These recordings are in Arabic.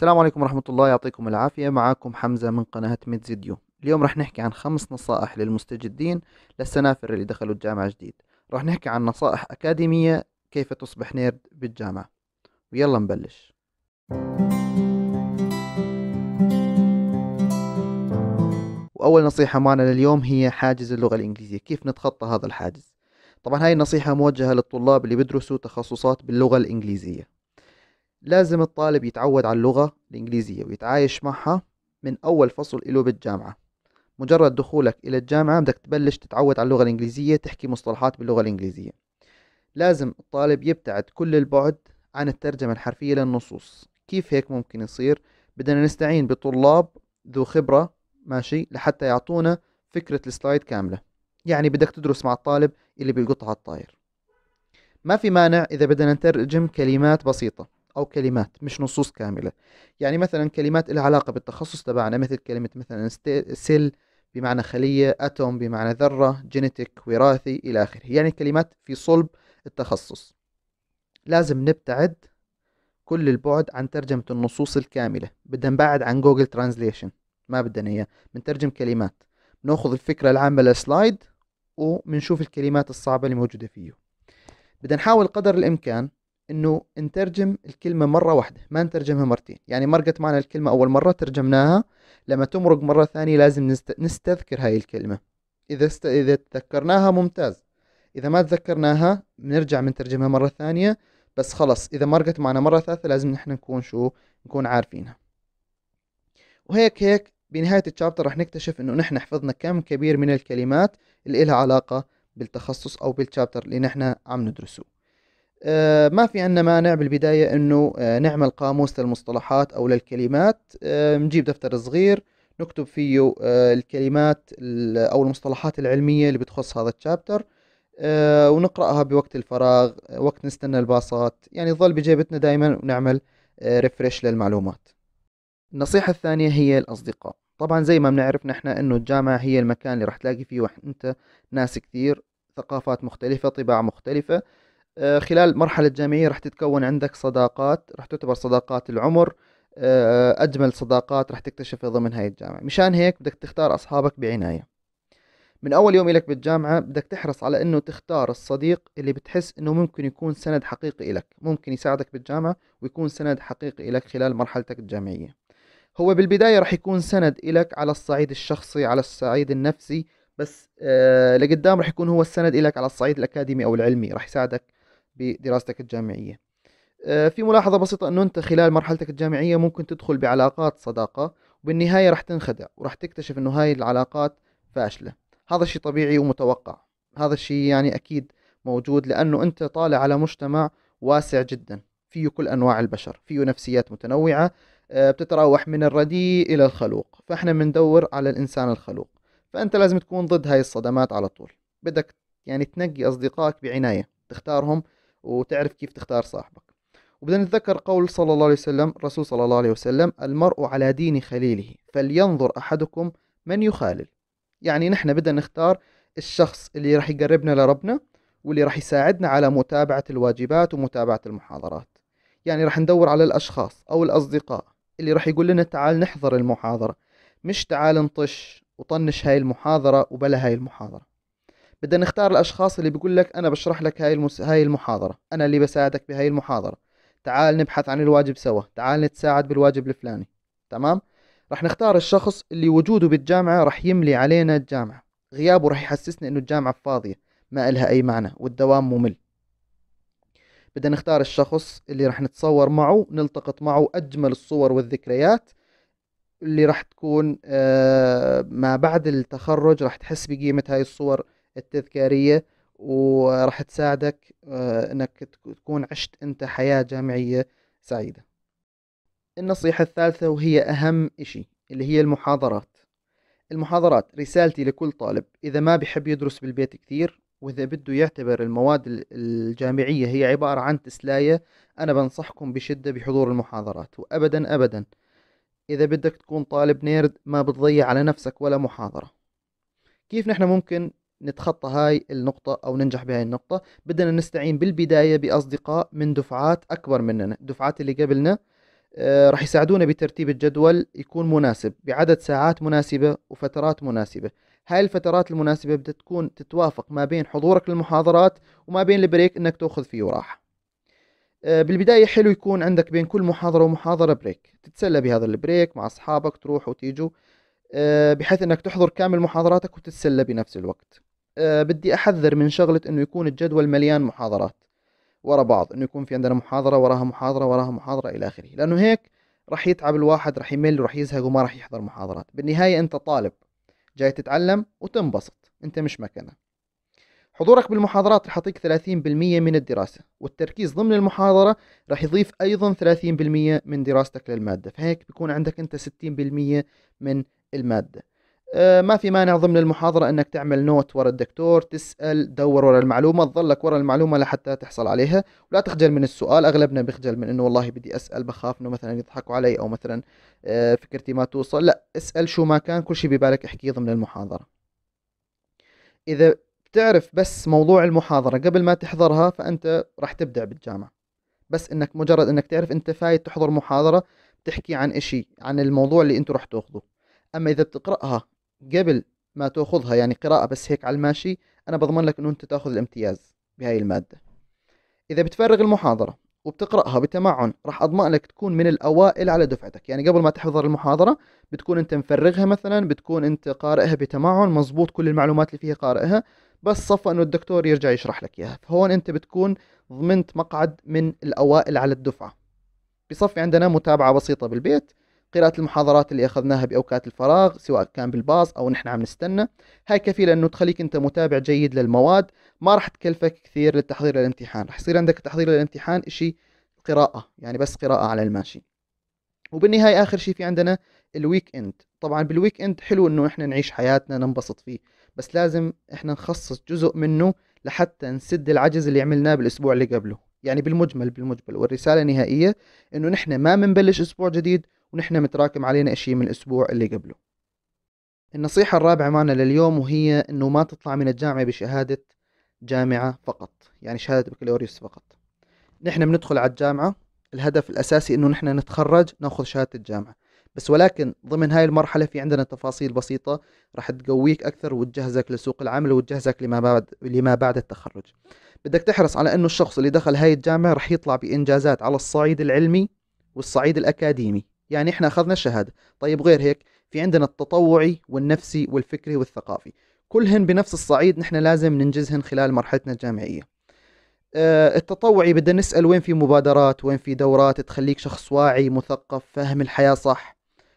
السلام عليكم ورحمة الله يعطيكم العافية معاكم حمزة من قناة ميد زيديو اليوم رح نحكي عن خمس نصائح للمستجدين للسنافر اللي دخلوا الجامعة جديد رح نحكي عن نصائح أكاديمية كيف تصبح نيرد بالجامعة ويلا نبلش وأول نصيحة معنا لليوم هي حاجز اللغة الإنجليزية كيف نتخطى هذا الحاجز طبعا هاي النصيحة موجهة للطلاب اللي بدرسوا تخصصات باللغة الإنجليزية لازم الطالب يتعود على اللغة الإنجليزية ويتعايش معها من أول فصل إله بالجامعة مجرد دخولك إلى الجامعة بدك تبلش تتعود على اللغة الإنجليزية تحكي مصطلحات باللغة الإنجليزية لازم الطالب يبتعد كل البعد عن الترجمة الحرفية للنصوص كيف هيك ممكن يصير بدنا نستعين بطلاب ذو خبرة ماشي لحتى يعطونا فكرة السلايد كاملة يعني بدك تدرس مع الطالب اللي بيلقطها الطاير ما في مانع إذا بدنا نترجم كلمات بسيطة أو كلمات مش نصوص كاملة يعني مثلا كلمات لها علاقة بالتخصص تبعنا مثل كلمة مثلا سيل بمعنى خلية أتوم بمعنى ذرة جينيتك وراثي إلى آخره يعني كلمات في صلب التخصص لازم نبتعد كل البعد عن ترجمة النصوص الكاملة بدنا نبعد عن جوجل ترانزليشن ما بدنا إياه بنترجم كلمات بناخذ الفكرة العامة للسلايد وبنشوف الكلمات الصعبة اللي موجودة فيه بدنا نحاول قدر الإمكان انه نترجم الكلمه مره واحده ما نترجمها مرتين يعني مرقت معنا الكلمه اول مره ترجمناها لما تمرق مره ثانيه لازم نستذكر هاي الكلمه اذا است... اذا تذكرناها ممتاز اذا ما تذكرناها بنرجع بنترجمها مره ثانيه بس خلص اذا مرقت معنا مره ثالثه لازم نحن نكون شو نكون عارفينها وهيك هيك بنهايه الشابتر رح نكتشف انه نحن حفظنا كم كبير من الكلمات اللي لها علاقه بالتخصص او بالشابتر اللي نحن عم ندرسه آه، ما في عندنا مانع بالبداية أنه آه، نعمل قاموس للمصطلحات أو للكلمات آه، نجيب دفتر صغير نكتب فيه الكلمات أو المصطلحات العلمية اللي بتخص هذا الشابتر ونقرأها بوقت الفراغ وقت نستنى الباصات يعني تظل بجيبتنا دائما ونعمل ريفرش للمعلومات النصيحة الثانية هي الأصدقاء طبعا زي ما بنعرف نحن أنه الجامعة هي المكان اللي راح تلاقي فيه أنت ناس كثير ثقافات مختلفة طباع مختلفة آه، خلال مرحلة جامعية راح تتكون عندك صداقات راح تعتبر صداقات العمر آه، آه، أجمل صداقات راح تكتشفها ضمن هاي الجامعة مشان هيك بدك تختار أصحابك بعناية من أول يوم إلك بالجامعة بدك تحرص على أنه تختار الصديق اللي بتحس أنه ممكن يكون سند حقيقي إلك ممكن يساعدك بالجامعة ويكون سند حقيقي إلك خلال مرحلتك الجامعية هو بالبداية راح يكون سند إلك على الصعيد الشخصي على الصعيد النفسي بس آه لقدام راح يكون هو السند إلك على الصعيد الأكاديمي أو العلمي راح يساعدك بدراستك الجامعية آه، في ملاحظة بسيطة أنه أنت خلال مرحلتك الجامعية ممكن تدخل بعلاقات صداقة وبالنهاية راح تنخدع وراح تكتشف أنه هاي العلاقات فاشلة هذا الشيء طبيعي ومتوقع هذا الشيء يعني أكيد موجود لأنه أنت طالع على مجتمع واسع جدا فيه كل أنواع البشر فيه نفسيات متنوعة آه، بتتراوح من الرديء إلى الخلوق فإحنا بندور على الإنسان الخلوق فأنت لازم تكون ضد هاي الصدمات على طول بدك يعني تنقي أصدقائك بعناية تختارهم وتعرف كيف تختار صاحبك وبدنا نتذكر قول صلى الله عليه وسلم رسول صلى الله عليه وسلم المرء على دين خليله فلينظر أحدكم من يخالل يعني نحن بدنا نختار الشخص اللي راح يقربنا لربنا واللي راح يساعدنا على متابعة الواجبات ومتابعة المحاضرات يعني راح ندور على الأشخاص أو الأصدقاء اللي راح يقول لنا تعال نحضر المحاضرة مش تعال نطش وطنش هاي المحاضرة وبلا هاي المحاضرة بدنا نختار الاشخاص اللي بيقول لك انا بشرح لك هاي المس... هاي المحاضره انا اللي بساعدك بهاي المحاضره تعال نبحث عن الواجب سوا تعال نتساعد بالواجب الفلاني تمام رح نختار الشخص اللي وجوده بالجامعه رح يملي علينا الجامعه غيابه رح يحسسنا انه الجامعه فاضيه ما إلها اي معنى والدوام ممل بدنا نختار الشخص اللي رح نتصور معه نلتقط معه اجمل الصور والذكريات اللي راح تكون آه، ما بعد التخرج راح تحس بقيمة هاي الصور التذكارية وراح تساعدك آه، انك تكون عشت انت حياة جامعية سعيدة النصيحة الثالثة وهي اهم اشي اللي هي المحاضرات المحاضرات رسالتي لكل طالب إذا ما بحب يدرس بالبيت كثير وإذا بده يعتبر المواد الجامعية هي عبارة عن تسلاية أنا بنصحكم بشدة بحضور المحاضرات وأبدا أبدا إذا بدك تكون طالب نيرد ما بتضيع على نفسك ولا محاضرة كيف نحن ممكن نتخطى هاي النقطة أو ننجح بهاي النقطة بدنا نستعين بالبداية بأصدقاء من دفعات أكبر مننا دفعات اللي قبلنا آه، رح يساعدونا بترتيب الجدول يكون مناسب بعدد ساعات مناسبة وفترات مناسبة هاي الفترات المناسبة بدها تكون تتوافق ما بين حضورك للمحاضرات وما بين البريك انك تاخذ فيه راحة آه، بالبداية حلو يكون عندك بين كل محاضرة ومحاضرة بريك تتسلى بهذا البريك مع أصحابك تروح وتيجوا آه، بحيث انك تحضر كامل محاضراتك وتتسلى بنفس الوقت آه، بدي احذر من شغله انه يكون الجدول مليان محاضرات ورا بعض انه يكون في عندنا محاضره وراها محاضره وراها محاضره الى اخره لانه هيك راح يتعب الواحد راح يمل وراح يزهق وما راح يحضر محاضرات بالنهايه انت طالب جاي تتعلم وتنبسط انت مش مكانه حضورك بالمحاضرات رح يعطيك 30% من الدراسة والتركيز ضمن المحاضرة رح يضيف أيضا 30% من دراستك للمادة فهيك بيكون عندك أنت 60% من المادة آه، ما في مانع ضمن المحاضرة انك تعمل نوت ورا الدكتور تسأل دور ورا المعلومة تظلك ورا المعلومة لحتى تحصل عليها ولا تخجل من السؤال اغلبنا بيخجل من انه والله بدي اسأل بخاف انه مثلا يضحكوا علي او مثلا آه، فكرتي ما توصل لا اسأل شو ما كان كل شيء ببالك احكيه ضمن المحاضرة اذا بتعرف بس موضوع المحاضرة قبل ما تحضرها فانت راح تبدع بالجامعة بس انك مجرد انك تعرف انت فايت تحضر محاضرة بتحكي عن اشي عن الموضوع اللي انتوا راح تاخذوه اما اذا بتقراها قبل ما تاخذها يعني قراءه بس هيك على الماشي انا بضمن لك انه انت تاخذ الامتياز بهاي الماده اذا بتفرغ المحاضره وبتقراها بتمعن راح اضمن لك تكون من الاوائل على دفعتك يعني قبل ما تحضر المحاضره بتكون انت مفرغها مثلا بتكون انت قارئها بتمعن مزبوط كل المعلومات اللي فيها قارئها بس صفى انه الدكتور يرجع يشرح لك اياها فهون انت بتكون ضمنت مقعد من الاوائل على الدفعه بصفي عندنا متابعه بسيطه بالبيت قراءة المحاضرات اللي أخذناها بأوقات الفراغ سواء كان بالباص أو نحن عم نستنى هاي كفيلة أنه تخليك أنت متابع جيد للمواد ما راح تكلفك كثير للتحضير للامتحان راح يصير عندك تحضير للامتحان إشي قراءة يعني بس قراءة على الماشي وبالنهاية آخر شيء في عندنا الويك اند طبعا بالويك اند حلو انه احنا نعيش حياتنا ننبسط فيه بس لازم احنا نخصص جزء منه لحتى نسد العجز اللي عملناه بالاسبوع اللي قبله يعني بالمجمل بالمجمل والرسالة النهائية انه نحن ما بنبلش اسبوع جديد ونحن متراكم علينا اشي من الأسبوع اللي قبله النصيحة الرابعة معنا لليوم وهي أنه ما تطلع من الجامعة بشهادة جامعة فقط يعني شهادة بكالوريوس فقط نحن بندخل على الجامعة الهدف الأساسي أنه نحن نتخرج ناخذ شهادة الجامعة بس ولكن ضمن هاي المرحلة في عندنا تفاصيل بسيطة راح تقويك أكثر وتجهزك لسوق العمل وتجهزك لما بعد لما بعد التخرج. بدك تحرص على أنه الشخص اللي دخل هاي الجامعة راح يطلع بإنجازات على الصعيد العلمي والصعيد الأكاديمي. يعني احنا اخذنا الشهاده طيب غير هيك في عندنا التطوعي والنفسي والفكري والثقافي كلهن بنفس الصعيد نحن لازم ننجزهن خلال مرحلتنا الجامعيه آه، التطوعي بدنا نسال وين في مبادرات وين في دورات تخليك شخص واعي مثقف فاهم الحياه صح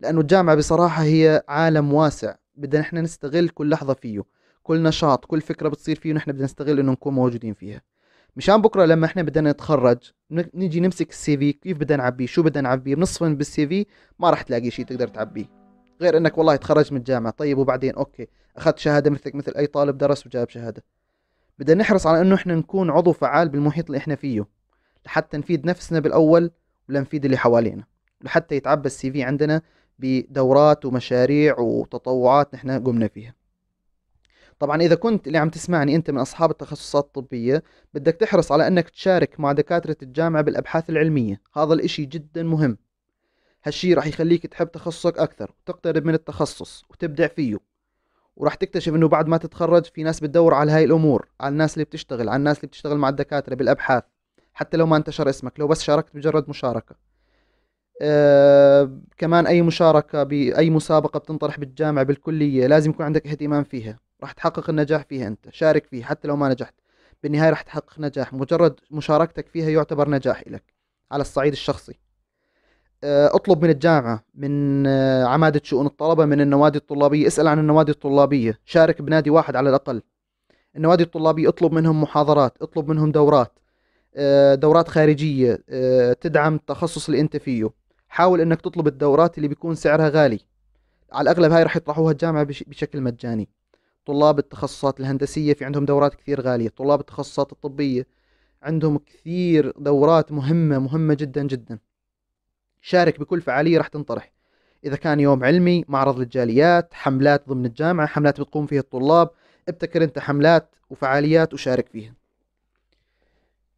لانه الجامعه بصراحه هي عالم واسع بدنا نحن نستغل كل لحظه فيه كل نشاط كل فكره بتصير فيه نحن بدنا نستغل انه نكون موجودين فيها مشان بكره لما احنا بدنا نتخرج نجي نمسك السي في كيف بدنا نعبيه شو بدنا نعبيه بنصفن بالسي في ما راح تلاقي شيء تقدر تعبيه غير انك والله تخرجت من الجامعه طيب وبعدين اوكي اخذت شهاده مثلك مثل اي طالب درس وجاب شهاده بدنا نحرص على انه احنا نكون عضو فعال بالمحيط اللي احنا فيه لحتى نفيد نفسنا بالاول ولنفيد اللي حوالينا لحتى يتعبى السي في عندنا بدورات ومشاريع وتطوعات نحن قمنا فيها طبعا اذا كنت اللي عم تسمعني انت من اصحاب التخصصات الطبيه بدك تحرص على انك تشارك مع دكاتره الجامعه بالابحاث العلميه هذا الاشي جدا مهم هالشي راح يخليك تحب تخصصك اكثر وتقترب من التخصص وتبدع فيه وراح تكتشف انه بعد ما تتخرج في ناس بتدور على هاي الامور على الناس اللي بتشتغل على الناس اللي بتشتغل مع الدكاتره بالابحاث حتى لو ما انتشر اسمك لو بس شاركت مجرد مشاركه آه، كمان اي مشاركه باي مسابقه بتنطرح بالجامعه بالكليه لازم يكون عندك اهتمام فيها راح تحقق النجاح فيها انت شارك فيه حتى لو ما نجحت بالنهاية راح تحقق نجاح مجرد مشاركتك فيها يعتبر نجاح لك على الصعيد الشخصي آه، اطلب من الجامعة من آه، عمادة شؤون الطلبة من النوادي الطلابية اسأل عن النوادي الطلابية شارك بنادي واحد على الأقل النوادي الطلابية اطلب منهم محاضرات اطلب منهم دورات آه، دورات خارجية تدعم التخصص اللي انت فيه حاول انك تطلب الدورات اللي بيكون سعرها غالي على الأغلب هاي راح يطرحوها الجامعة بشكل مجاني طلاب التخصصات الهندسية في عندهم دورات كثير غالية طلاب التخصصات الطبية عندهم كثير دورات مهمة مهمة جدا جدا شارك بكل فعالية راح تنطرح إذا كان يوم علمي معرض للجاليات حملات ضمن الجامعة حملات بتقوم فيها الطلاب ابتكر أنت حملات وفعاليات وشارك فيها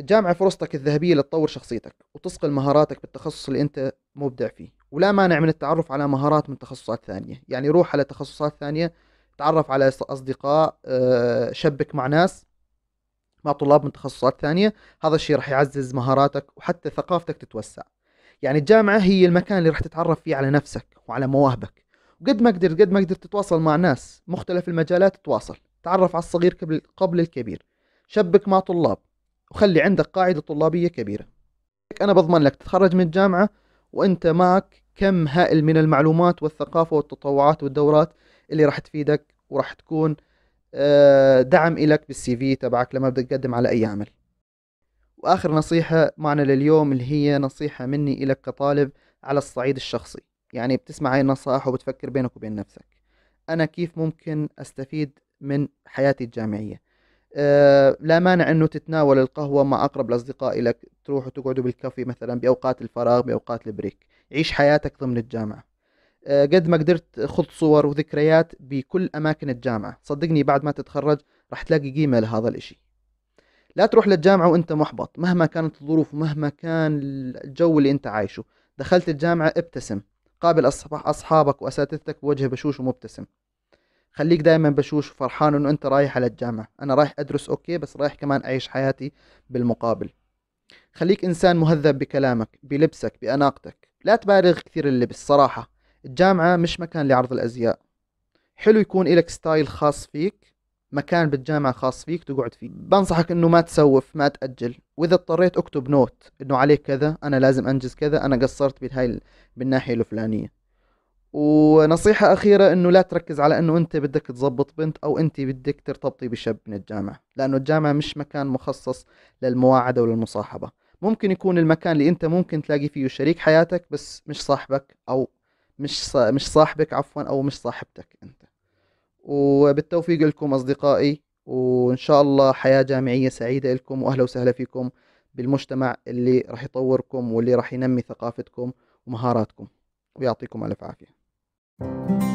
الجامعة فرصتك الذهبية لتطور شخصيتك وتصقل مهاراتك بالتخصص اللي أنت مبدع فيه ولا مانع من التعرف على مهارات من تخصصات ثانية يعني روح على تخصصات ثانية تعرف على اصدقاء آه، شبك مع ناس مع طلاب من تخصصات ثانيه هذا الشيء راح يعزز مهاراتك وحتى ثقافتك تتوسع يعني الجامعه هي المكان اللي راح تتعرف فيه على نفسك وعلى مواهبك وقد ما قدرت قد ما قدرت تتواصل مع ناس مختلف المجالات تتواصل تعرف على الصغير قبل قبل الكبير شبك مع طلاب وخلي عندك قاعده طلابيه كبيره انا بضمن لك تتخرج من الجامعه وانت معك كم هائل من المعلومات والثقافه والتطوعات والدورات اللي راح تفيدك وراح تكون آه، دعم إلك بالسي في تبعك لما بدك تقدم على أي عمل وآخر نصيحة معنا لليوم اللي هي نصيحة مني إلك كطالب على الصعيد الشخصي يعني بتسمع هاي النصائح وبتفكر بينك وبين نفسك أنا كيف ممكن أستفيد من حياتي الجامعية أه لا مانع أنه تتناول القهوة مع أقرب الأصدقاء لك تروحوا تقعدوا بالكافي مثلا بأوقات الفراغ بأوقات البريك عيش حياتك ضمن الجامعة آه، قد ما قدرت خذ صور وذكريات بكل أماكن الجامعة صدقني بعد ما تتخرج راح تلاقي قيمة لهذا الإشي لا تروح للجامعة وأنت محبط مهما كانت الظروف ومهما كان الجو اللي أنت عايشه دخلت الجامعة ابتسم قابل أصحابك وأساتذتك بوجه بشوش ومبتسم خليك دائما بشوش وفرحان انه انت رايح على الجامعة انا رايح ادرس اوكي بس رايح كمان اعيش حياتي بالمقابل خليك انسان مهذب بكلامك بلبسك باناقتك لا تبالغ كثير اللبس صراحة الجامعة مش مكان لعرض الأزياء حلو يكون إلك ستايل خاص فيك مكان بالجامعة خاص فيك تقعد فيه بنصحك انه ما تسوف ما تأجل واذا اضطريت اكتب نوت انه عليك كذا انا لازم انجز كذا انا قصرت بهاي بالناحية الفلانية ونصيحة أخيرة إنه لا تركز على إنه أنت بدك تزبط بنت أو أنت بدك ترتبطي بشاب من الجامعة، لأنه الجامعة مش مكان مخصص للمواعدة وللمصاحبة، ممكن يكون المكان اللي أنت ممكن تلاقي فيه شريك حياتك بس مش صاحبك أو مش مش صاحبك عفوا او مش صاحبتك انت وبالتوفيق لكم اصدقائي وان شاء الله حياه جامعيه سعيده لكم واهلا وسهلا فيكم بالمجتمع اللي راح يطوركم واللي راح ينمي ثقافتكم ومهاراتكم ويعطيكم الف عافيه thank you